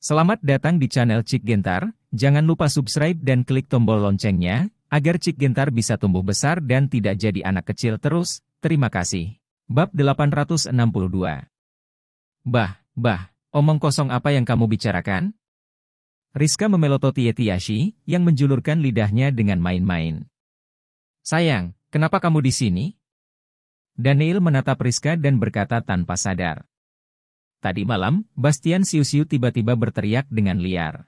Selamat datang di channel Cik Gentar, jangan lupa subscribe dan klik tombol loncengnya, agar Cik Gentar bisa tumbuh besar dan tidak jadi anak kecil terus, terima kasih. Bab 862 Bah, bah, omong kosong apa yang kamu bicarakan? Rizka memelototi Yetiashi, yang menjulurkan lidahnya dengan main-main. Sayang, kenapa kamu di sini? Daniel menatap Rizka dan berkata tanpa sadar. Tadi malam, Bastian Siusiu tiba-tiba berteriak dengan liar.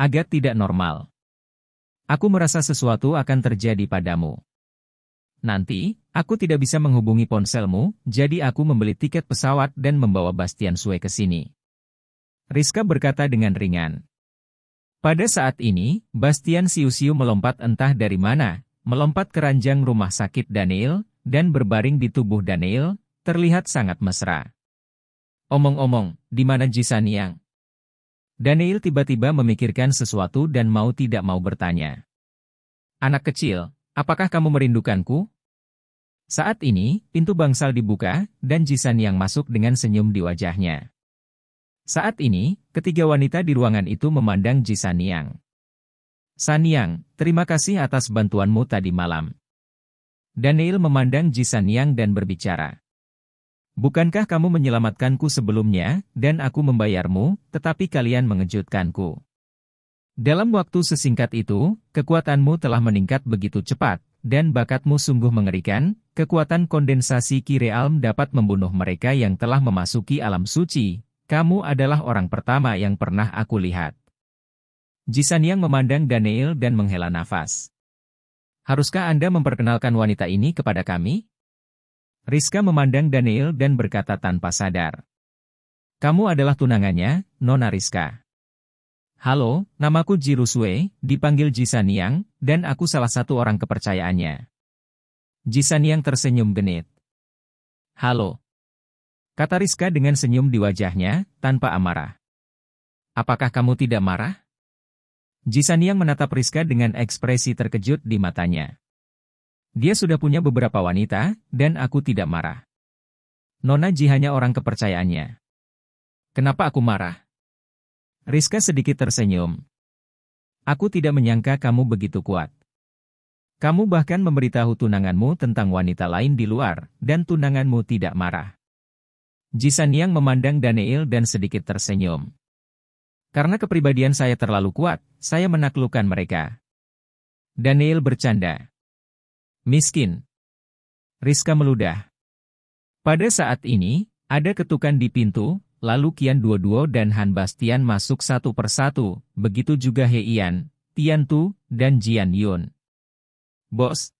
Agak tidak normal. Aku merasa sesuatu akan terjadi padamu. Nanti, aku tidak bisa menghubungi ponselmu, jadi aku membeli tiket pesawat dan membawa Bastian Sue ke sini. Rizka berkata dengan ringan. Pada saat ini, Bastian Siusiu melompat entah dari mana, melompat ke ranjang rumah sakit Daniel, dan berbaring di tubuh Daniel, terlihat sangat mesra. Omong-omong, di mana Jisan Yang? Daniel tiba-tiba memikirkan sesuatu dan mau tidak mau bertanya. Anak kecil, apakah kamu merindukanku? Saat ini, pintu bangsal dibuka, dan Jisan Yang masuk dengan senyum di wajahnya. Saat ini, ketiga wanita di ruangan itu memandang Jisan Yang. San Yang, terima kasih atas bantuanmu tadi malam. Daniel memandang Jisan Yang dan berbicara. Bukankah kamu menyelamatkanku sebelumnya, dan aku membayarmu, tetapi kalian mengejutkanku. Dalam waktu sesingkat itu, kekuatanmu telah meningkat begitu cepat, dan bakatmu sungguh mengerikan, kekuatan kondensasi Kirealm dapat membunuh mereka yang telah memasuki alam suci. Kamu adalah orang pertama yang pernah aku lihat. Jisan yang memandang Daniel dan menghela nafas. Haruskah Anda memperkenalkan wanita ini kepada kami? Rizka memandang Daniel dan berkata tanpa sadar. Kamu adalah tunangannya, Nona Rizka. Halo, namaku Jiruswe, dipanggil Jisaniang, dan aku salah satu orang kepercayaannya. Jisaniang tersenyum genit. Halo. Kata Rizka dengan senyum di wajahnya, tanpa amarah. Apakah kamu tidak marah? Jisaniang menatap Rizka dengan ekspresi terkejut di matanya. Dia sudah punya beberapa wanita, dan aku tidak marah. Nona Ji hanya orang kepercayaannya. Kenapa aku marah? Rizka sedikit tersenyum. Aku tidak menyangka kamu begitu kuat. Kamu bahkan memberitahu tunanganmu tentang wanita lain di luar, dan tunanganmu tidak marah. Jisan yang memandang Daniel dan sedikit tersenyum. Karena kepribadian saya terlalu kuat, saya menaklukkan mereka. Daniel bercanda. Miskin. Rizka meludah. Pada saat ini, ada ketukan di pintu, lalu Kian Duo-Duo dan Han Bastian masuk satu persatu, begitu juga Heian, Tian Tu, dan Jian Yun. Bos.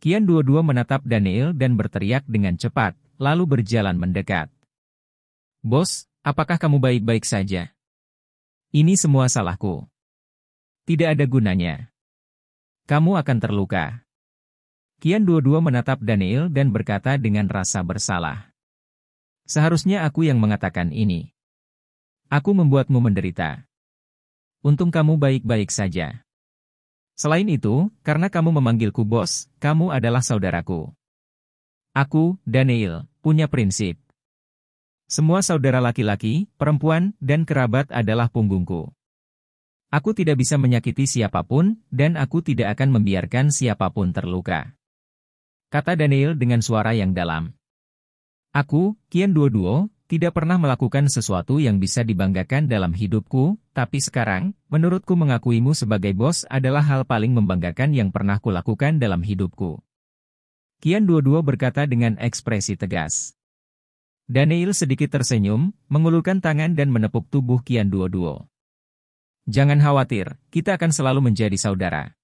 Kian Duo-Duo menatap Daniel dan berteriak dengan cepat, lalu berjalan mendekat. Bos, apakah kamu baik-baik saja? Ini semua salahku. Tidak ada gunanya. Kamu akan terluka. Kian dua-dua menatap Daniel dan berkata dengan rasa bersalah. Seharusnya aku yang mengatakan ini. Aku membuatmu menderita. Untung kamu baik-baik saja. Selain itu, karena kamu memanggilku bos, kamu adalah saudaraku. Aku, Daniel, punya prinsip. Semua saudara laki-laki, perempuan, dan kerabat adalah punggungku. Aku tidak bisa menyakiti siapapun, dan aku tidak akan membiarkan siapapun terluka kata Daniel dengan suara yang dalam. Aku, Kian Duo-Duo, tidak pernah melakukan sesuatu yang bisa dibanggakan dalam hidupku, tapi sekarang, menurutku mengakuimu sebagai bos adalah hal paling membanggakan yang pernah kulakukan dalam hidupku. Kian Duo-Duo berkata dengan ekspresi tegas. Daniel sedikit tersenyum, mengulurkan tangan dan menepuk tubuh Kian Duo-Duo. Jangan khawatir, kita akan selalu menjadi saudara.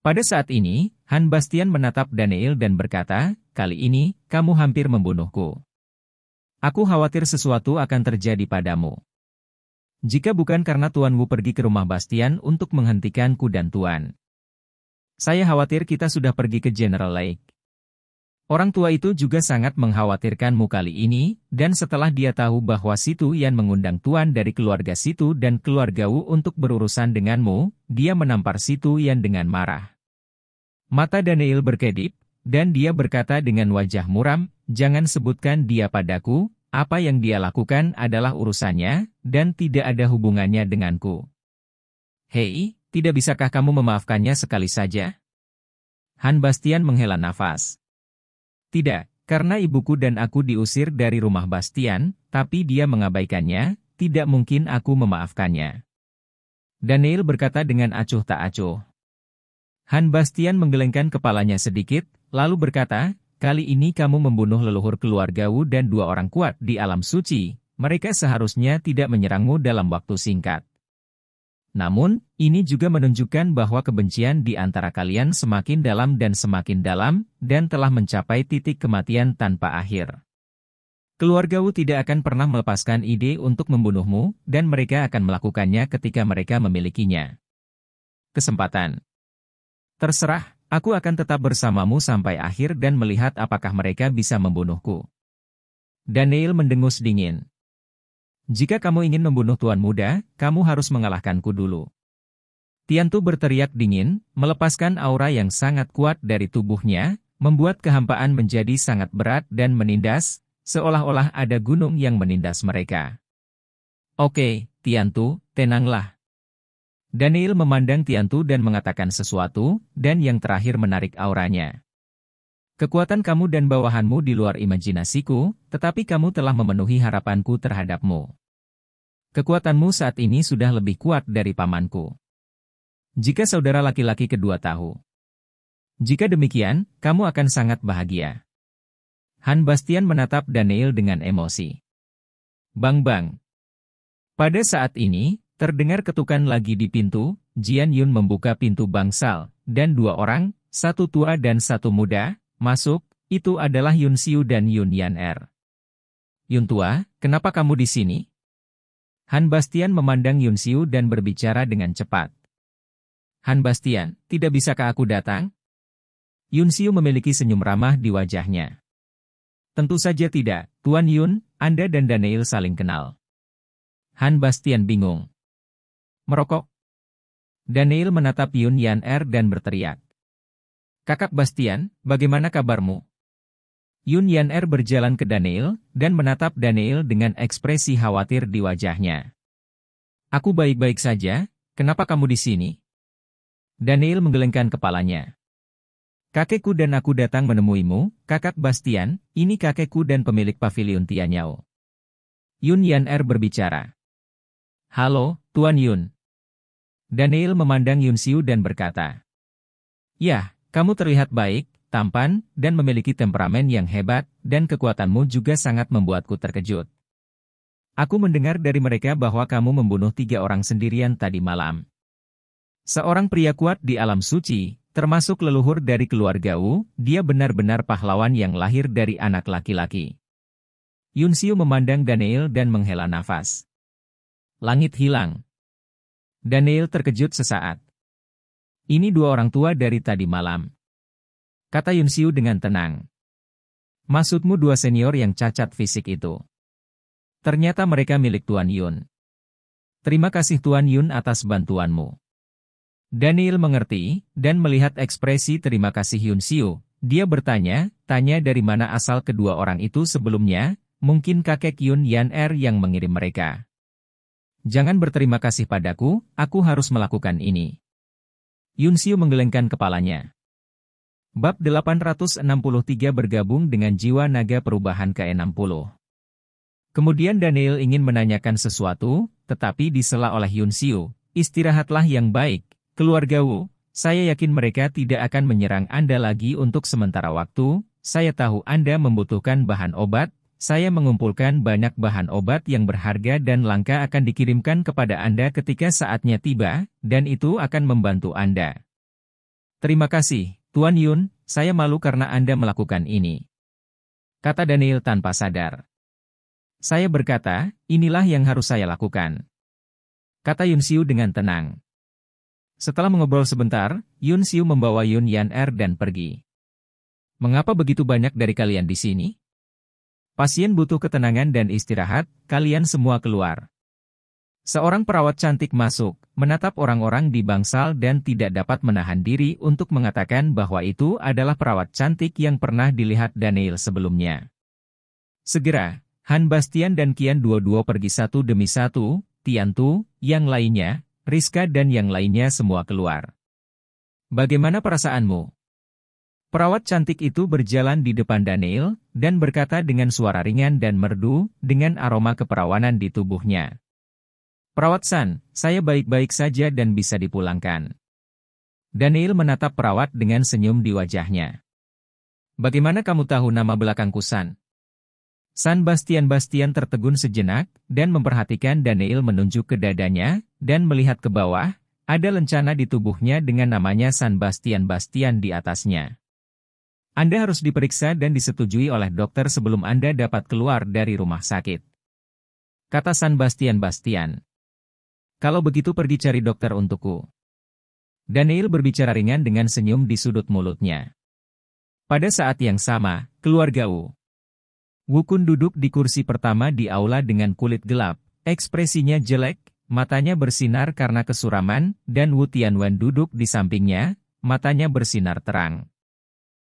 Pada saat ini, Han Bastian menatap Daniel dan berkata, kali ini, kamu hampir membunuhku. Aku khawatir sesuatu akan terjadi padamu. Jika bukan karena Tuan Wu pergi ke rumah Bastian untuk menghentikanku dan Tuan. Saya khawatir kita sudah pergi ke General Lake. Orang tua itu juga sangat mengkhawatirkanmu kali ini, dan setelah dia tahu bahwa Situ Yan mengundang tuan dari keluarga Situ dan keluarga Wu untuk berurusan denganmu, dia menampar Situ Yan dengan marah. Mata Daniel berkedip, dan dia berkata dengan wajah muram, jangan sebutkan dia padaku, apa yang dia lakukan adalah urusannya, dan tidak ada hubungannya denganku. Hei, tidak bisakah kamu memaafkannya sekali saja? Han Bastian menghela nafas. Tidak, karena ibuku dan aku diusir dari rumah Bastian, tapi dia mengabaikannya, tidak mungkin aku memaafkannya. Daniel berkata dengan acuh tak acuh. Han Bastian menggelengkan kepalanya sedikit, lalu berkata, Kali ini kamu membunuh leluhur keluarga Wu dan dua orang kuat di alam suci, mereka seharusnya tidak menyerangmu dalam waktu singkat. Namun, ini juga menunjukkan bahwa kebencian di antara kalian semakin dalam dan semakin dalam, dan telah mencapai titik kematian tanpa akhir. Keluargamu tidak akan pernah melepaskan ide untuk membunuhmu, dan mereka akan melakukannya ketika mereka memilikinya. Kesempatan Terserah, aku akan tetap bersamamu sampai akhir dan melihat apakah mereka bisa membunuhku. Daniel mendengus dingin. Jika kamu ingin membunuh tuan muda, kamu harus mengalahkanku dulu. Tiantu berteriak dingin, melepaskan aura yang sangat kuat dari tubuhnya, membuat kehampaan menjadi sangat berat dan menindas, seolah-olah ada gunung yang menindas mereka. Oke, Tiantu, tenanglah. Daniel memandang Tiantu dan mengatakan sesuatu, dan yang terakhir menarik auranya. Kekuatan kamu dan bawahanmu di luar imajinasiku, tetapi kamu telah memenuhi harapanku terhadapmu. Kekuatanmu saat ini sudah lebih kuat dari pamanku. Jika saudara laki-laki kedua tahu. Jika demikian, kamu akan sangat bahagia. Han Bastian menatap Daniel dengan emosi. Bang Bang. Pada saat ini, terdengar ketukan lagi di pintu, Jian Yun membuka pintu bangsal, dan dua orang, satu tua dan satu muda, Masuk, itu adalah Yun Xiu dan Yun Yan Er. Yun Tua, kenapa kamu di sini? Han Bastian memandang Yun Xiu dan berbicara dengan cepat. Han Bastian, tidak bisakah aku datang? Yun Xiu memiliki senyum ramah di wajahnya. Tentu saja tidak, Tuan Yun, Anda dan Daniel saling kenal. Han Bastian bingung. Merokok. Daniel menatap Yun Yan Er dan berteriak. Kakak Bastian, bagaimana kabarmu? Yun Yan Er berjalan ke Daniel dan menatap Daniel dengan ekspresi khawatir di wajahnya. Aku baik-baik saja, kenapa kamu di sini? Daniel menggelengkan kepalanya. Kakekku dan aku datang menemuimu, kakak Bastian, ini kakekku dan pemilik pavilion Tianyao. Yun Yan Er berbicara. Halo, Tuan Yun. Daniel memandang Yun Siu dan berkata. Yah, kamu terlihat baik, tampan, dan memiliki temperamen yang hebat, dan kekuatanmu juga sangat membuatku terkejut. Aku mendengar dari mereka bahwa kamu membunuh tiga orang sendirian tadi malam. Seorang pria kuat di alam suci, termasuk leluhur dari keluarga Wu, dia benar-benar pahlawan yang lahir dari anak laki-laki. Yun Xiu memandang Daniel dan menghela nafas. Langit hilang. Daniel terkejut sesaat. Ini dua orang tua dari tadi malam. Kata Yun Xiu dengan tenang. Maksudmu dua senior yang cacat fisik itu. Ternyata mereka milik Tuan Yun. Terima kasih Tuan Yun atas bantuanmu. Daniel mengerti, dan melihat ekspresi terima kasih Yun Xiu. dia bertanya, tanya dari mana asal kedua orang itu sebelumnya, mungkin kakek Yun Yan Er yang mengirim mereka. Jangan berterima kasih padaku, aku harus melakukan ini. Yun Xiu menggelengkan kepalanya. Bab 863 bergabung dengan jiwa naga perubahan ke-60. Kemudian Daniel ingin menanyakan sesuatu, tetapi disela oleh Yun Xiu. istirahatlah yang baik, keluarga Wu, saya yakin mereka tidak akan menyerang Anda lagi untuk sementara waktu, saya tahu Anda membutuhkan bahan obat, saya mengumpulkan banyak bahan obat yang berharga dan langka akan dikirimkan kepada Anda ketika saatnya tiba, dan itu akan membantu Anda. Terima kasih, Tuan Yun, saya malu karena Anda melakukan ini. Kata Daniel tanpa sadar. Saya berkata, inilah yang harus saya lakukan. Kata Yun Siu dengan tenang. Setelah mengobrol sebentar, Yun Siu membawa Yun Yan Er dan pergi. Mengapa begitu banyak dari kalian di sini? Pasien butuh ketenangan dan istirahat, kalian semua keluar. Seorang perawat cantik masuk, menatap orang-orang di bangsal dan tidak dapat menahan diri untuk mengatakan bahwa itu adalah perawat cantik yang pernah dilihat Daniel sebelumnya. Segera, Han Bastian dan Kian dua-dua pergi satu demi satu, Tiantu, yang lainnya, Rizka dan yang lainnya semua keluar. Bagaimana perasaanmu? Perawat cantik itu berjalan di depan Daniel, dan berkata dengan suara ringan dan merdu, dengan aroma keperawanan di tubuhnya. Perawat San, saya baik-baik saja dan bisa dipulangkan. Daniel menatap perawat dengan senyum di wajahnya. Bagaimana kamu tahu nama belakangku San? San Bastian Bastian tertegun sejenak, dan memperhatikan Daniel menunjuk ke dadanya, dan melihat ke bawah, ada lencana di tubuhnya dengan namanya San Bastian Bastian di atasnya. Anda harus diperiksa dan disetujui oleh dokter sebelum Anda dapat keluar dari rumah sakit. Kata San Bastian Bastian. Kalau begitu pergi cari dokter untukku. Daniel berbicara ringan dengan senyum di sudut mulutnya. Pada saat yang sama, keluarga Wu. Wukun duduk di kursi pertama di aula dengan kulit gelap, ekspresinya jelek, matanya bersinar karena kesuraman, dan Wu Tianwen duduk di sampingnya, matanya bersinar terang.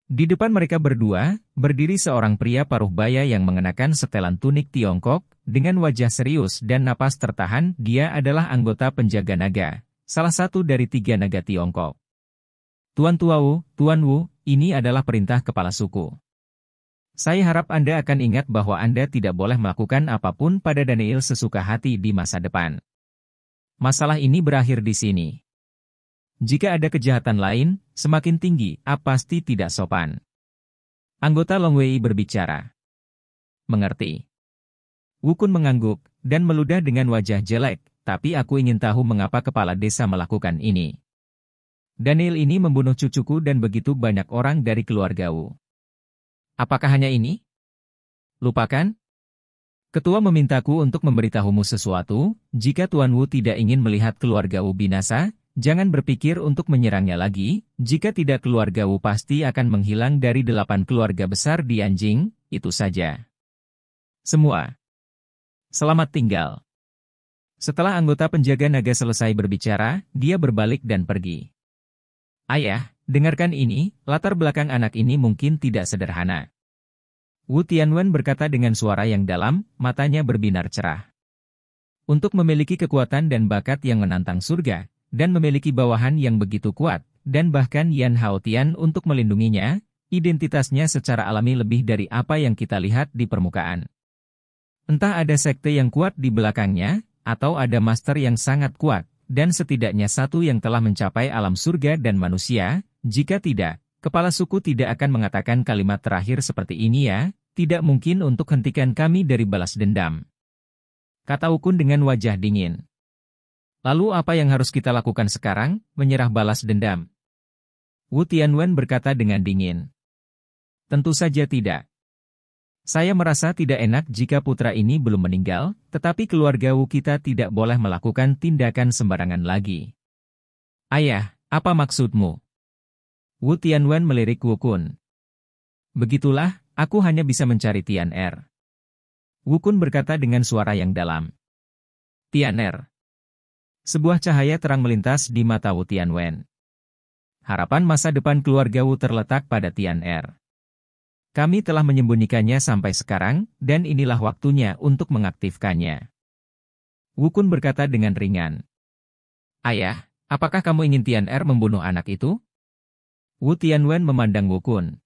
Di depan mereka berdua, berdiri seorang pria paruh baya yang mengenakan setelan tunik Tiongkok, dengan wajah serius dan napas tertahan, dia adalah anggota penjaga naga, salah satu dari tiga naga Tiongkok. Tuan Wu, Tuan Wu, ini adalah perintah kepala suku. Saya harap Anda akan ingat bahwa Anda tidak boleh melakukan apapun pada Daniel sesuka hati di masa depan. Masalah ini berakhir di sini. Jika ada kejahatan lain, semakin tinggi, A ah, pasti tidak sopan. Anggota Longwei berbicara. Mengerti. Wukun mengangguk, dan meludah dengan wajah jelek, tapi aku ingin tahu mengapa kepala desa melakukan ini. Daniel ini membunuh cucuku dan begitu banyak orang dari keluarga Wu. Apakah hanya ini? Lupakan? Ketua memintaku untuk memberitahumu sesuatu, jika Tuan Wu tidak ingin melihat keluarga Wu binasa, Jangan berpikir untuk menyerangnya lagi, jika tidak keluarga Wu pasti akan menghilang dari delapan keluarga besar di anjing, itu saja. Semua. Selamat tinggal. Setelah anggota penjaga naga selesai berbicara, dia berbalik dan pergi. Ayah, dengarkan ini, latar belakang anak ini mungkin tidak sederhana. Wu Tianwen berkata dengan suara yang dalam, matanya berbinar cerah. Untuk memiliki kekuatan dan bakat yang menantang surga, dan memiliki bawahan yang begitu kuat, dan bahkan Yan Haotian untuk melindunginya, identitasnya secara alami lebih dari apa yang kita lihat di permukaan. Entah ada sekte yang kuat di belakangnya, atau ada master yang sangat kuat, dan setidaknya satu yang telah mencapai alam surga dan manusia, jika tidak, kepala suku tidak akan mengatakan kalimat terakhir seperti ini ya, tidak mungkin untuk hentikan kami dari balas dendam. Kata Ukun dengan wajah dingin. Lalu apa yang harus kita lakukan sekarang? Menyerah balas dendam. Wu Tianwen berkata dengan dingin. Tentu saja tidak. Saya merasa tidak enak jika putra ini belum meninggal, tetapi keluarga Wu kita tidak boleh melakukan tindakan sembarangan lagi. Ayah, apa maksudmu? Wu Tianwen melirik Wu Kun. Begitulah, aku hanya bisa mencari Tian Er. Wu Kun berkata dengan suara yang dalam. Tian Er, sebuah cahaya terang melintas di mata Wu Tianwen. Harapan masa depan keluarga Wu terletak pada Tian Er. Kami telah menyembunyikannya sampai sekarang, dan inilah waktunya untuk mengaktifkannya. Wukun berkata dengan ringan. Ayah, apakah kamu ingin Tian Er membunuh anak itu? Wu Tianwen memandang Wukun.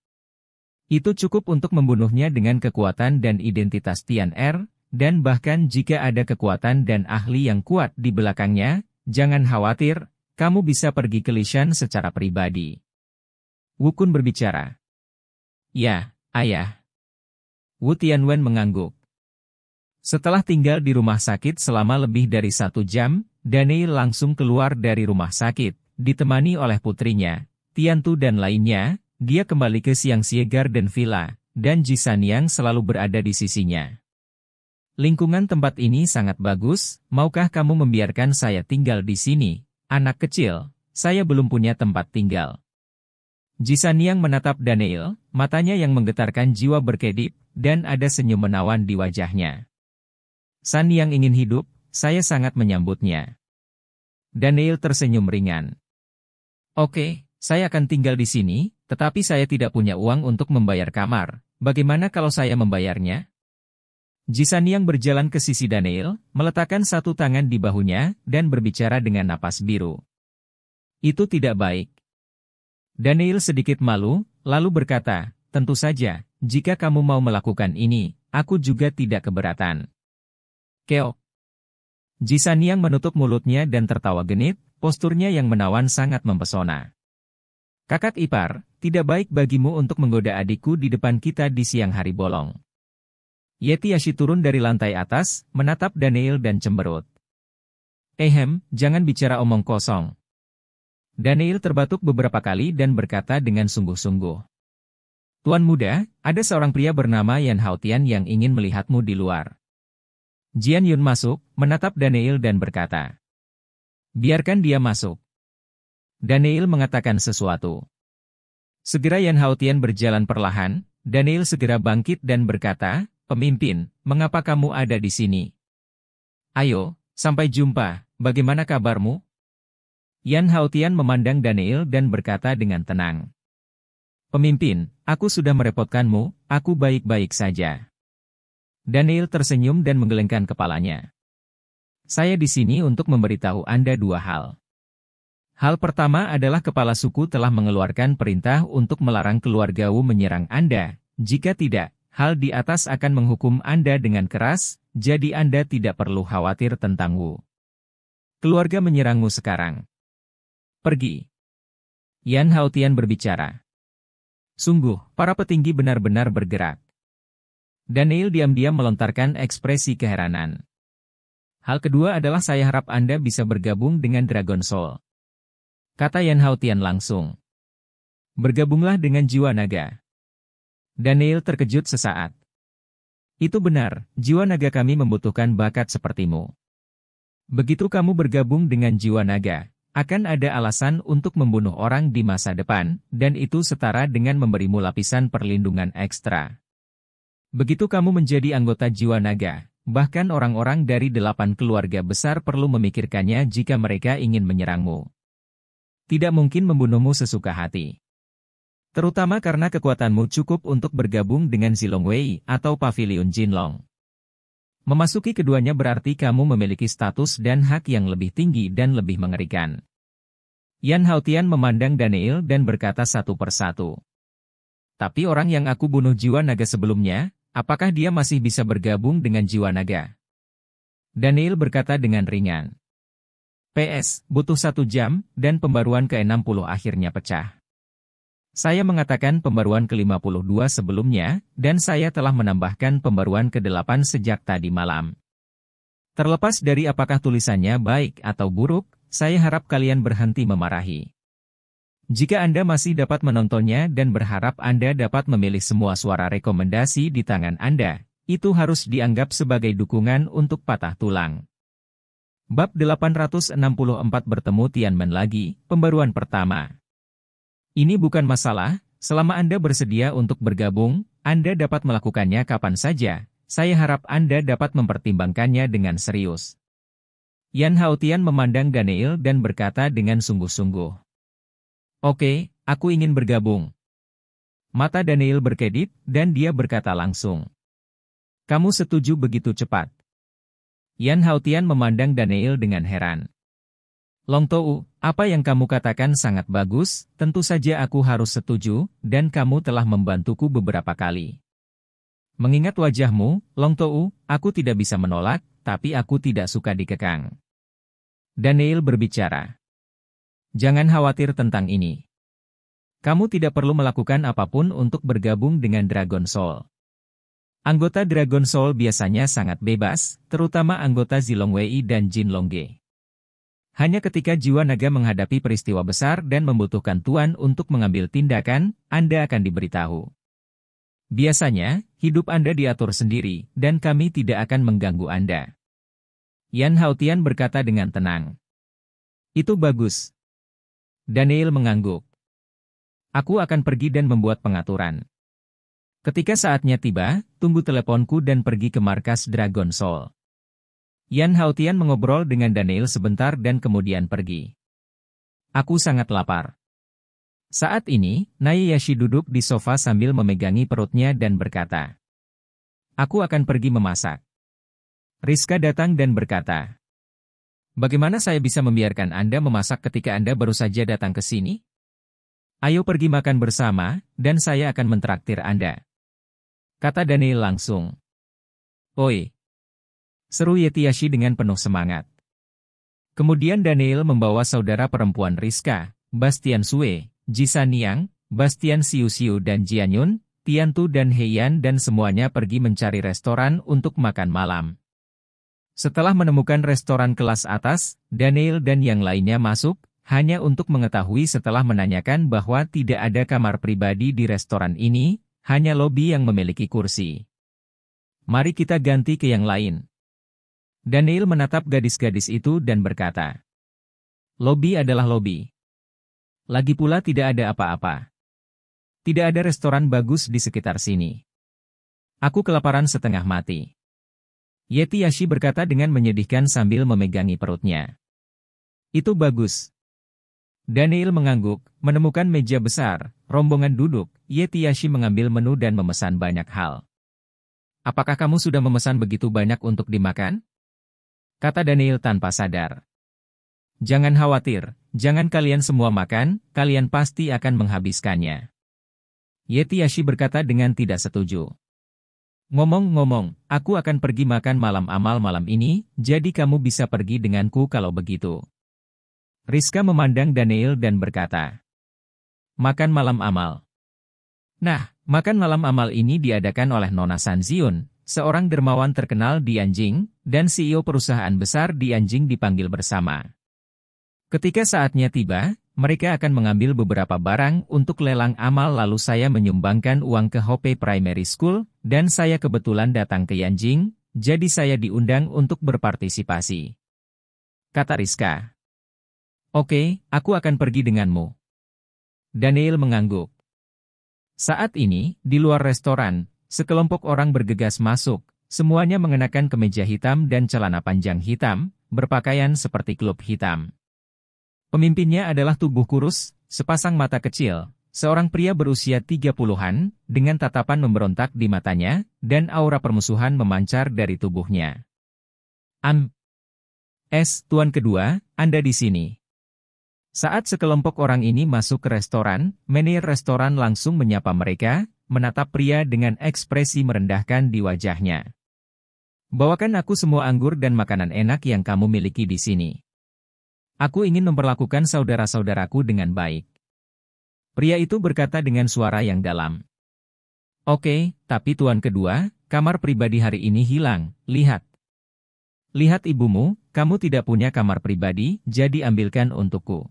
Itu cukup untuk membunuhnya dengan kekuatan dan identitas Tian Er, dan bahkan jika ada kekuatan dan ahli yang kuat di belakangnya, jangan khawatir, kamu bisa pergi ke Lishan secara pribadi. Wukun berbicara. Ya, ayah. Wu Tianwen mengangguk. Setelah tinggal di rumah sakit selama lebih dari satu jam, Dani langsung keluar dari rumah sakit, ditemani oleh putrinya, Tiantu dan lainnya, dia kembali ke Siang Garden Villa, dan Yang selalu berada di sisinya. Lingkungan tempat ini sangat bagus, maukah kamu membiarkan saya tinggal di sini? Anak kecil, saya belum punya tempat tinggal. Jisan Yang menatap Daniel, matanya yang menggetarkan jiwa berkedip, dan ada senyum menawan di wajahnya. San yang ingin hidup, saya sangat menyambutnya. Daniel tersenyum ringan. Oke, saya akan tinggal di sini, tetapi saya tidak punya uang untuk membayar kamar. Bagaimana kalau saya membayarnya? Jisan yang berjalan ke sisi Daniel, meletakkan satu tangan di bahunya, dan berbicara dengan napas biru. Itu tidak baik. Daniel sedikit malu, lalu berkata, Tentu saja, jika kamu mau melakukan ini, aku juga tidak keberatan. Keok. yang menutup mulutnya dan tertawa genit, posturnya yang menawan sangat mempesona. Kakak ipar, tidak baik bagimu untuk menggoda adikku di depan kita di siang hari bolong. Yeti Yashi turun dari lantai atas, menatap Daniel dan cemberut. Ehem, eh jangan bicara omong kosong. Daniel terbatuk beberapa kali dan berkata dengan sungguh-sungguh. Tuan muda, ada seorang pria bernama Yan Haotian yang ingin melihatmu di luar. Jian Yun masuk, menatap Daniel dan berkata. Biarkan dia masuk. Daniel mengatakan sesuatu. Segera Yan Haotian berjalan perlahan, Daniel segera bangkit dan berkata, Pemimpin, mengapa kamu ada di sini? Ayo, sampai jumpa, bagaimana kabarmu? Yan Haotian memandang Daniel dan berkata dengan tenang. Pemimpin, aku sudah merepotkanmu, aku baik-baik saja. Daniel tersenyum dan menggelengkan kepalanya. Saya di sini untuk memberitahu Anda dua hal. Hal pertama adalah kepala suku telah mengeluarkan perintah untuk melarang keluarga Wu menyerang Anda, jika tidak, hal di atas akan menghukum Anda dengan keras, jadi Anda tidak perlu khawatir tentang Wu. Keluarga menyerangmu sekarang. Pergi. Yan Haotian berbicara. Sungguh, para petinggi benar-benar bergerak. Daniel diam-diam melontarkan ekspresi keheranan. Hal kedua adalah saya harap Anda bisa bergabung dengan Dragon Soul. Kata Yan Haotian langsung. Bergabunglah dengan jiwa naga. Daniel terkejut sesaat. Itu benar, jiwa naga kami membutuhkan bakat sepertimu. Begitu kamu bergabung dengan jiwa naga, akan ada alasan untuk membunuh orang di masa depan, dan itu setara dengan memberimu lapisan perlindungan ekstra. Begitu kamu menjadi anggota jiwa naga, bahkan orang-orang dari delapan keluarga besar perlu memikirkannya jika mereka ingin menyerangmu. Tidak mungkin membunuhmu sesuka hati. Terutama karena kekuatanmu cukup untuk bergabung dengan Zilongwei atau Pavilion Jinlong. Memasuki keduanya berarti kamu memiliki status dan hak yang lebih tinggi dan lebih mengerikan. Yan Haotian memandang Daniel dan berkata satu persatu. Tapi orang yang aku bunuh jiwa naga sebelumnya, apakah dia masih bisa bergabung dengan jiwa naga? Daniel berkata dengan ringan. PS, butuh satu jam, dan pembaruan ke-60 akhirnya pecah. Saya mengatakan pembaruan ke-52 sebelumnya, dan saya telah menambahkan pembaruan ke-8 sejak tadi malam. Terlepas dari apakah tulisannya baik atau buruk, saya harap kalian berhenti memarahi. Jika Anda masih dapat menontonnya dan berharap Anda dapat memilih semua suara rekomendasi di tangan Anda, itu harus dianggap sebagai dukungan untuk patah tulang. Bab 864 bertemu Tianmen lagi, pembaruan pertama. Ini bukan masalah, selama Anda bersedia untuk bergabung, Anda dapat melakukannya kapan saja. Saya harap Anda dapat mempertimbangkannya dengan serius. Yan Haotian memandang Ganeil dan berkata dengan sungguh-sungguh. Oke, aku ingin bergabung. Mata Daniel berkedip, dan dia berkata langsung. Kamu setuju begitu cepat. Yan Haotian memandang Daniel dengan heran. Long Tou, apa yang kamu katakan sangat bagus, tentu saja aku harus setuju, dan kamu telah membantuku beberapa kali. Mengingat wajahmu, Long Tou, aku tidak bisa menolak, tapi aku tidak suka dikekang. Daniel berbicara. Jangan khawatir tentang ini. Kamu tidak perlu melakukan apapun untuk bergabung dengan Dragon Soul. Anggota Dragon Soul biasanya sangat bebas, terutama anggota Zilong Wei dan Jin Longge. Hanya ketika jiwa naga menghadapi peristiwa besar dan membutuhkan tuan untuk mengambil tindakan, Anda akan diberitahu. Biasanya, hidup Anda diatur sendiri, dan kami tidak akan mengganggu Anda. Yan Haotian berkata dengan tenang. Itu bagus. Daniel mengangguk. Aku akan pergi dan membuat pengaturan. Ketika saatnya tiba, tunggu teleponku dan pergi ke markas Dragon Soul. Yan Haotian mengobrol dengan Daniel sebentar dan kemudian pergi. Aku sangat lapar. Saat ini, Nai Yashi duduk di sofa sambil memegangi perutnya dan berkata, Aku akan pergi memasak. Rizka datang dan berkata, Bagaimana saya bisa membiarkan Anda memasak ketika Anda baru saja datang ke sini? Ayo pergi makan bersama, dan saya akan mentraktir Anda. Kata Daniel langsung. Oi, Seru Yetiashi ya, dengan penuh semangat. Kemudian Daniel membawa saudara perempuan Rizka, Bastian Sue, Jisa Niang, Bastian Siusiu dan Jianyun, Yun, Tiantu dan Heian dan semuanya pergi mencari restoran untuk makan malam. Setelah menemukan restoran kelas atas, Daniel dan yang lainnya masuk, hanya untuk mengetahui setelah menanyakan bahwa tidak ada kamar pribadi di restoran ini, hanya lobi yang memiliki kursi. Mari kita ganti ke yang lain, Daniel menatap gadis-gadis itu dan berkata, Lobby adalah lobby. Lagi pula tidak ada apa-apa. Tidak ada restoran bagus di sekitar sini. Aku kelaparan setengah mati. Yeti Yashi berkata dengan menyedihkan sambil memegangi perutnya. Itu bagus. Daniel mengangguk, menemukan meja besar, rombongan duduk, Yeti Yashi mengambil menu dan memesan banyak hal. Apakah kamu sudah memesan begitu banyak untuk dimakan? kata Daniel tanpa sadar. Jangan khawatir, jangan kalian semua makan, kalian pasti akan menghabiskannya. Yeti Yashi berkata dengan tidak setuju. Ngomong-ngomong, aku akan pergi makan malam amal malam ini, jadi kamu bisa pergi denganku kalau begitu. Rizka memandang Daniel dan berkata, Makan malam amal. Nah, makan malam amal ini diadakan oleh Nona Sanzion, seorang dermawan terkenal di anjing, dan CEO perusahaan besar di anjing dipanggil bersama. Ketika saatnya tiba, mereka akan mengambil beberapa barang untuk lelang amal lalu saya menyumbangkan uang ke Hope Primary School, dan saya kebetulan datang ke Yanjing, jadi saya diundang untuk berpartisipasi. Kata Rizka. Oke, aku akan pergi denganmu. Daniel mengangguk. Saat ini, di luar restoran, Sekelompok orang bergegas masuk, semuanya mengenakan kemeja hitam dan celana panjang hitam, berpakaian seperti klub hitam. Pemimpinnya adalah tubuh kurus, sepasang mata kecil, seorang pria berusia 30-an, dengan tatapan memberontak di matanya, dan aura permusuhan memancar dari tubuhnya. Am. S. Tuan kedua, Anda di sini. Saat sekelompok orang ini masuk ke restoran, manajer restoran langsung menyapa mereka, menatap pria dengan ekspresi merendahkan di wajahnya. Bawakan aku semua anggur dan makanan enak yang kamu miliki di sini. Aku ingin memperlakukan saudara-saudaraku dengan baik. Pria itu berkata dengan suara yang dalam. Oke, tapi tuan kedua, kamar pribadi hari ini hilang, lihat. Lihat ibumu, kamu tidak punya kamar pribadi, jadi ambilkan untukku.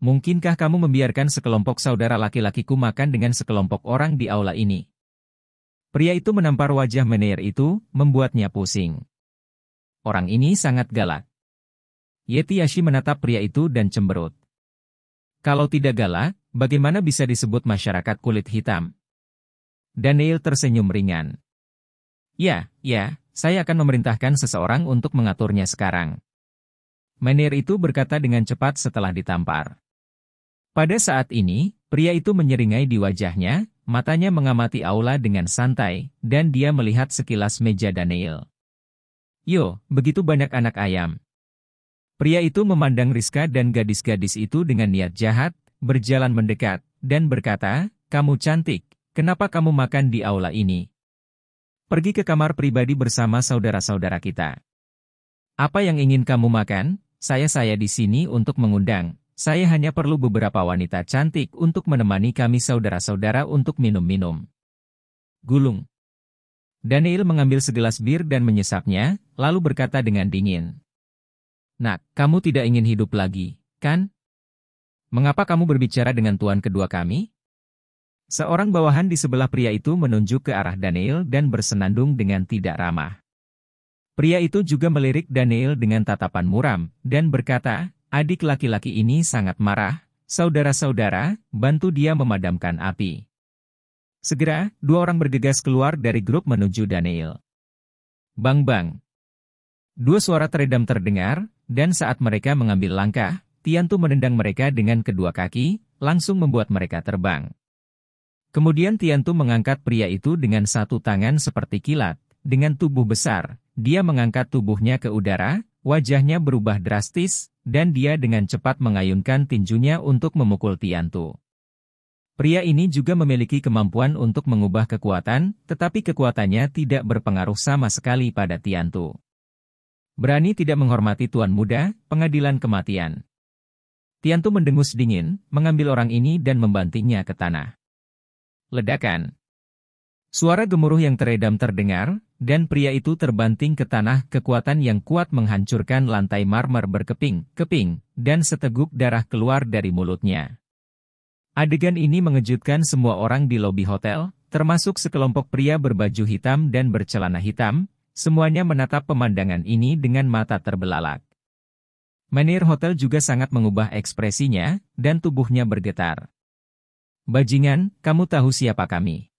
Mungkinkah kamu membiarkan sekelompok saudara laki-lakiku makan dengan sekelompok orang di aula ini? Pria itu menampar wajah Meneer itu, membuatnya pusing. Orang ini sangat galak. Yeti Yashi menatap pria itu dan cemberut. Kalau tidak galak, bagaimana bisa disebut masyarakat kulit hitam? Daniel tersenyum ringan. Ya, ya, saya akan memerintahkan seseorang untuk mengaturnya sekarang. Menir itu berkata dengan cepat setelah ditampar. Pada saat ini, pria itu menyeringai di wajahnya, matanya mengamati aula dengan santai, dan dia melihat sekilas meja Daniel. Yo, begitu banyak anak ayam. Pria itu memandang Rizka dan gadis-gadis itu dengan niat jahat, berjalan mendekat, dan berkata, kamu cantik, kenapa kamu makan di aula ini? Pergi ke kamar pribadi bersama saudara-saudara kita. Apa yang ingin kamu makan? Saya-saya di sini untuk mengundang, saya hanya perlu beberapa wanita cantik untuk menemani kami saudara-saudara untuk minum-minum. Gulung. Daniel mengambil segelas bir dan menyesapnya, lalu berkata dengan dingin. Nak, kamu tidak ingin hidup lagi, kan? Mengapa kamu berbicara dengan tuan kedua kami? Seorang bawahan di sebelah pria itu menunjuk ke arah Daniel dan bersenandung dengan tidak ramah. Pria itu juga melirik Daniel dengan tatapan muram, dan berkata, Adik laki-laki ini sangat marah, saudara-saudara, bantu dia memadamkan api. Segera, dua orang bergegas keluar dari grup menuju Daniel. Bang Bang. Dua suara teredam terdengar, dan saat mereka mengambil langkah, Tiantu menendang mereka dengan kedua kaki, langsung membuat mereka terbang. Kemudian Tiantu mengangkat pria itu dengan satu tangan seperti kilat, dengan tubuh besar, dia mengangkat tubuhnya ke udara, wajahnya berubah drastis, dan dia dengan cepat mengayunkan tinjunya untuk memukul Tiantu. Pria ini juga memiliki kemampuan untuk mengubah kekuatan, tetapi kekuatannya tidak berpengaruh sama sekali pada Tiantu. Berani tidak menghormati Tuan Muda, pengadilan kematian. Tiantu mendengus dingin, mengambil orang ini dan membantingnya ke tanah. Ledakan Suara gemuruh yang teredam terdengar, dan pria itu terbanting ke tanah kekuatan yang kuat menghancurkan lantai marmer berkeping-keping, dan seteguk darah keluar dari mulutnya. Adegan ini mengejutkan semua orang di lobi hotel, termasuk sekelompok pria berbaju hitam dan bercelana hitam, semuanya menatap pemandangan ini dengan mata terbelalak. Menir Hotel juga sangat mengubah ekspresinya, dan tubuhnya bergetar. Bajingan, kamu tahu siapa kami?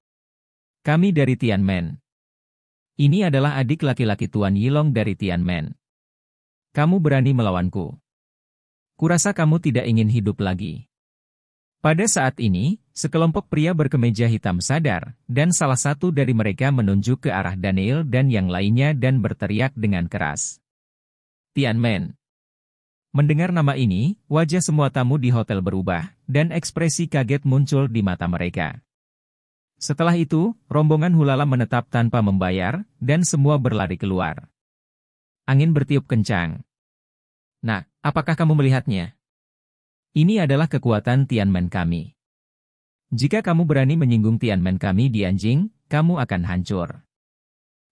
Kami dari Tianmen. Ini adalah adik laki-laki Tuan Yilong dari Tianmen. Kamu berani melawanku. Kurasa kamu tidak ingin hidup lagi. Pada saat ini, sekelompok pria berkemeja hitam sadar, dan salah satu dari mereka menunjuk ke arah Daniel dan yang lainnya dan berteriak dengan keras. Tianmen. Mendengar nama ini, wajah semua tamu di hotel berubah, dan ekspresi kaget muncul di mata mereka. Setelah itu, rombongan Hulala menetap tanpa membayar, dan semua berlari keluar. Angin bertiup kencang. Nah, apakah kamu melihatnya? Ini adalah kekuatan Tianmen kami. Jika kamu berani menyinggung Tianmen kami di anjing, kamu akan hancur.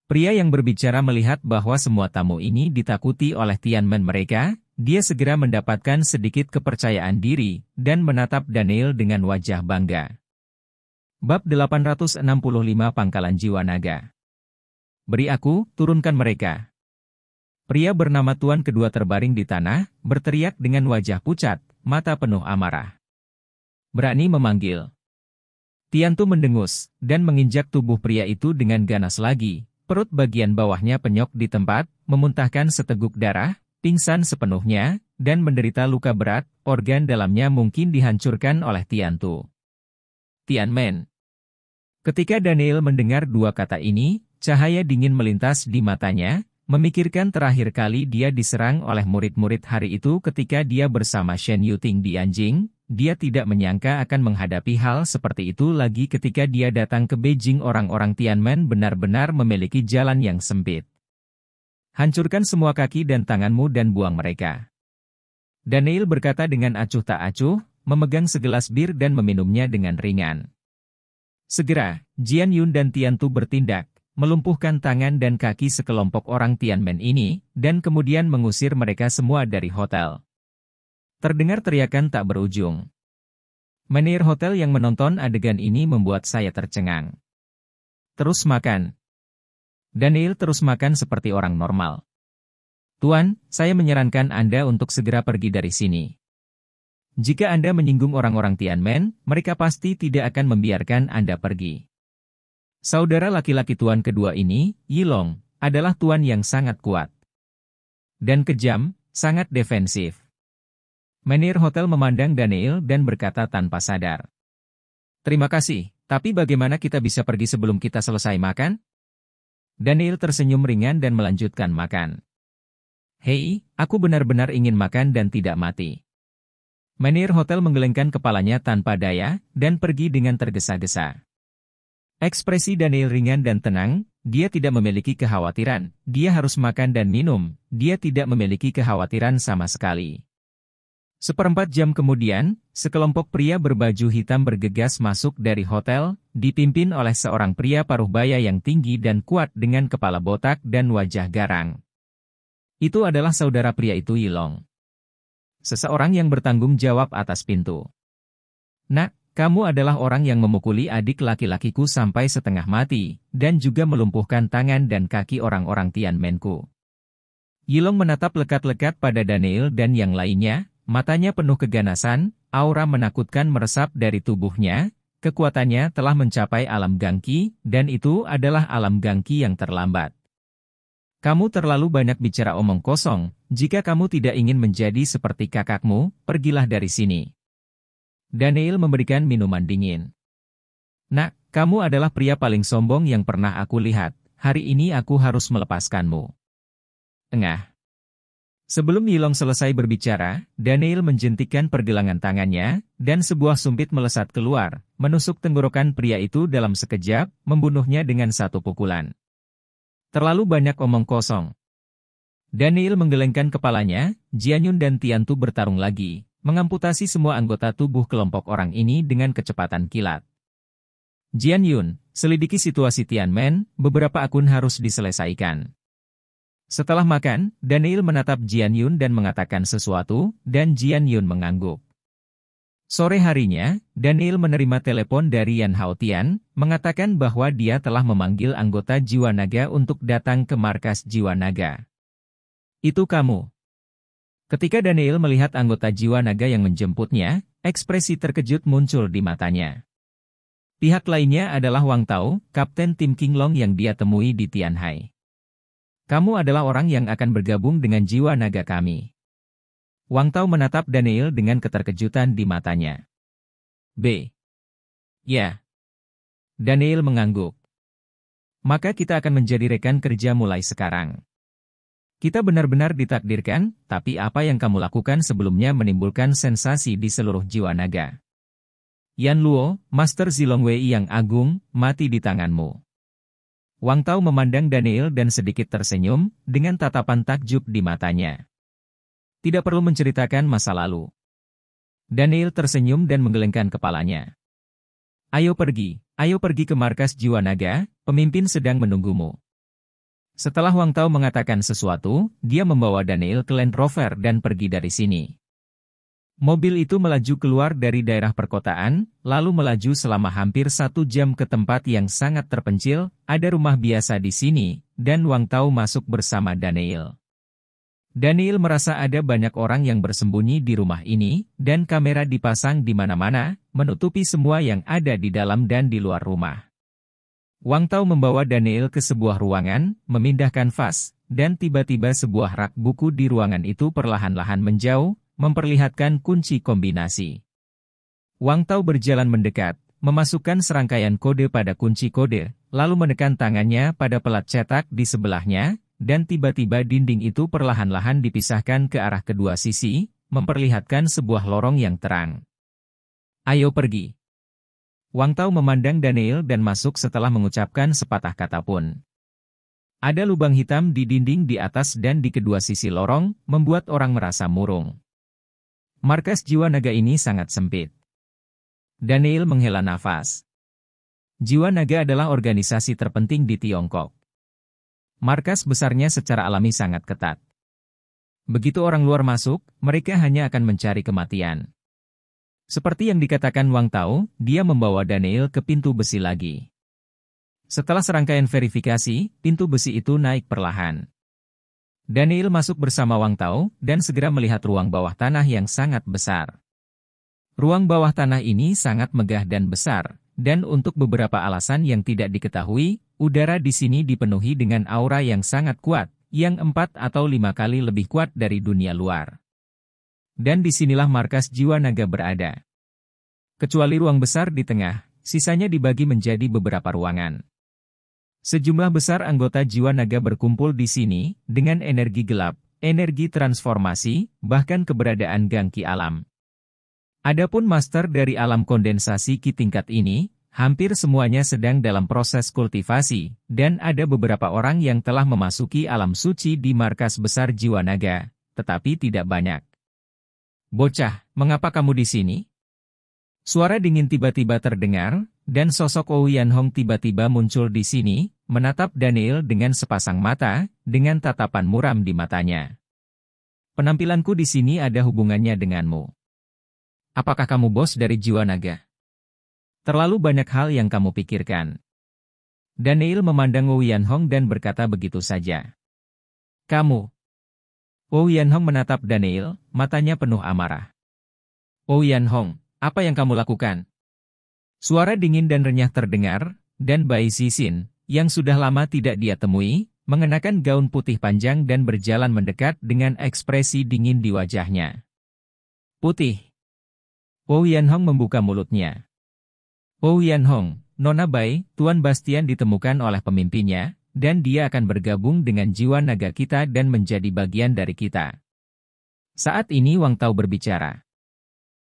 Pria yang berbicara melihat bahwa semua tamu ini ditakuti oleh Tianmen mereka, dia segera mendapatkan sedikit kepercayaan diri, dan menatap Daniel dengan wajah bangga. Bab 865 Pangkalan Jiwa Naga Beri aku, turunkan mereka. Pria bernama Tuan kedua terbaring di tanah, berteriak dengan wajah pucat, mata penuh amarah. Berani memanggil. Tiantu mendengus, dan menginjak tubuh pria itu dengan ganas lagi, perut bagian bawahnya penyok di tempat, memuntahkan seteguk darah, pingsan sepenuhnya, dan menderita luka berat, organ dalamnya mungkin dihancurkan oleh Tiantu. Tianmen, Ketika Daniel mendengar dua kata ini, cahaya dingin melintas di matanya, memikirkan terakhir kali dia diserang oleh murid-murid hari itu ketika dia bersama Shen Yuting di anjing, dia tidak menyangka akan menghadapi hal seperti itu lagi ketika dia datang ke Beijing orang-orang Tianmen benar-benar memiliki jalan yang sempit. Hancurkan semua kaki dan tanganmu dan buang mereka. Daniel berkata dengan acuh tak acuh, memegang segelas bir dan meminumnya dengan ringan. Segera, Jian Yun dan Tian Tu bertindak, melumpuhkan tangan dan kaki sekelompok orang Tianmen ini, dan kemudian mengusir mereka semua dari hotel. Terdengar teriakan tak berujung. Menir hotel yang menonton adegan ini membuat saya tercengang. Terus makan. Daniel terus makan seperti orang normal. Tuan, saya menyarankan Anda untuk segera pergi dari sini. Jika Anda menyinggung orang-orang Tianmen, mereka pasti tidak akan membiarkan Anda pergi. Saudara laki-laki tuan kedua ini, Yilong, adalah tuan yang sangat kuat. Dan kejam, sangat defensif. Menir hotel memandang Daniel dan berkata tanpa sadar. Terima kasih, tapi bagaimana kita bisa pergi sebelum kita selesai makan? Daniel tersenyum ringan dan melanjutkan makan. Hei, aku benar-benar ingin makan dan tidak mati. Menir hotel menggelengkan kepalanya tanpa daya dan pergi dengan tergesa-gesa. Ekspresi Daniel ringan dan tenang, dia tidak memiliki kekhawatiran, dia harus makan dan minum, dia tidak memiliki kekhawatiran sama sekali. Seperempat jam kemudian, sekelompok pria berbaju hitam bergegas masuk dari hotel, dipimpin oleh seorang pria paruh baya yang tinggi dan kuat dengan kepala botak dan wajah garang. Itu adalah saudara pria itu Yilong. Seseorang yang bertanggung jawab atas pintu. Nak, kamu adalah orang yang memukuli adik laki-lakiku sampai setengah mati, dan juga melumpuhkan tangan dan kaki orang-orang Tianmenku. Yilong menatap lekat-lekat pada Daniel dan yang lainnya, matanya penuh keganasan, aura menakutkan meresap dari tubuhnya, kekuatannya telah mencapai alam gangki, dan itu adalah alam gangki yang terlambat. Kamu terlalu banyak bicara omong kosong, jika kamu tidak ingin menjadi seperti kakakmu, pergilah dari sini. Daniel memberikan minuman dingin. Nak, kamu adalah pria paling sombong yang pernah aku lihat, hari ini aku harus melepaskanmu. Engah. Sebelum Yilong selesai berbicara, Daniel menjentikan pergelangan tangannya, dan sebuah sumpit melesat keluar, menusuk tenggorokan pria itu dalam sekejap, membunuhnya dengan satu pukulan. Terlalu banyak omong kosong. Daniel menggelengkan kepalanya, Jianyun dan Tiantu bertarung lagi, mengamputasi semua anggota tubuh kelompok orang ini dengan kecepatan kilat. Jianyun, selidiki situasi Tianmen, beberapa akun harus diselesaikan. Setelah makan, Daniel menatap Jianyun dan mengatakan sesuatu, dan Jianyun mengangguk. Sore harinya, Daniel menerima telepon dari Yan Haotian, mengatakan bahwa dia telah memanggil anggota Jiwa Naga untuk datang ke markas Jiwa Naga. Itu kamu. Ketika Daniel melihat anggota Jiwa Naga yang menjemputnya, ekspresi terkejut muncul di matanya. Pihak lainnya adalah Wang Tao, Kapten Tim King Long yang dia temui di Tianhai. Kamu adalah orang yang akan bergabung dengan Jiwa Naga kami. Wang Tao menatap Daniel dengan keterkejutan di matanya. B. Ya. Daniel mengangguk. Maka kita akan menjadi rekan kerja mulai sekarang. Kita benar-benar ditakdirkan, tapi apa yang kamu lakukan sebelumnya menimbulkan sensasi di seluruh jiwa naga. Yan Luo, Master Zilong Wei yang agung, mati di tanganmu. Wang Tao memandang Daniel dan sedikit tersenyum, dengan tatapan takjub di matanya. Tidak perlu menceritakan masa lalu. Daniel tersenyum dan menggelengkan kepalanya. Ayo pergi, ayo pergi ke markas jiwa naga, pemimpin sedang menunggumu. Setelah Wang Tao mengatakan sesuatu, dia membawa Daniel ke Land Rover dan pergi dari sini. Mobil itu melaju keluar dari daerah perkotaan, lalu melaju selama hampir satu jam ke tempat yang sangat terpencil, ada rumah biasa di sini, dan Wang Tao masuk bersama Daniel. Daniel merasa ada banyak orang yang bersembunyi di rumah ini, dan kamera dipasang di mana-mana, menutupi semua yang ada di dalam dan di luar rumah. Wang Tao membawa Daniel ke sebuah ruangan, memindahkan vas, dan tiba-tiba sebuah rak buku di ruangan itu perlahan-lahan menjauh, memperlihatkan kunci kombinasi. Wang Tao berjalan mendekat, memasukkan serangkaian kode pada kunci kode, lalu menekan tangannya pada pelat cetak di sebelahnya, dan tiba-tiba dinding itu perlahan-lahan dipisahkan ke arah kedua sisi, memperlihatkan sebuah lorong yang terang. Ayo pergi. Wang Tao memandang Daniel dan masuk setelah mengucapkan sepatah kata pun. Ada lubang hitam di dinding di atas dan di kedua sisi lorong, membuat orang merasa murung. Markas jiwa naga ini sangat sempit. Daniel menghela nafas. Jiwa naga adalah organisasi terpenting di Tiongkok. Markas besarnya secara alami sangat ketat. Begitu orang luar masuk, mereka hanya akan mencari kematian. Seperti yang dikatakan Wang Tao, dia membawa Daniel ke pintu besi lagi. Setelah serangkaian verifikasi, pintu besi itu naik perlahan. Daniel masuk bersama Wang Tao dan segera melihat ruang bawah tanah yang sangat besar. Ruang bawah tanah ini sangat megah dan besar, dan untuk beberapa alasan yang tidak diketahui, Udara di sini dipenuhi dengan aura yang sangat kuat, yang empat atau lima kali lebih kuat dari dunia luar. Dan disinilah markas jiwa naga berada. Kecuali ruang besar di tengah, sisanya dibagi menjadi beberapa ruangan. Sejumlah besar anggota jiwa naga berkumpul di sini, dengan energi gelap, energi transformasi, bahkan keberadaan gangki alam. Adapun master dari alam kondensasi Ki tingkat ini, hampir semuanya sedang dalam proses kultivasi, dan ada beberapa orang yang telah memasuki alam suci di markas besar Jiwa Naga, tetapi tidak banyak. Bocah, mengapa kamu di sini? Suara dingin tiba-tiba terdengar, dan sosok Ou Yan Hong tiba-tiba muncul di sini, menatap Daniel dengan sepasang mata, dengan tatapan muram di matanya. Penampilanku di sini ada hubungannya denganmu. Apakah kamu bos dari jiwa naga? Terlalu banyak hal yang kamu pikirkan. Daniel memandang Wu Hong dan berkata begitu saja. Kamu. Wu Hong menatap Daniel, matanya penuh amarah. Wu Hong, apa yang kamu lakukan? Suara dingin dan renyah terdengar, dan Bai Sisin, yang sudah lama tidak dia temui, mengenakan gaun putih panjang dan berjalan mendekat dengan ekspresi dingin di wajahnya. Putih. Wu Hong membuka mulutnya. Ou oh Yan Hong, Nona Bai, Tuan Bastian ditemukan oleh pemimpinnya, dan dia akan bergabung dengan jiwa naga kita dan menjadi bagian dari kita. Saat ini Wang Tao berbicara.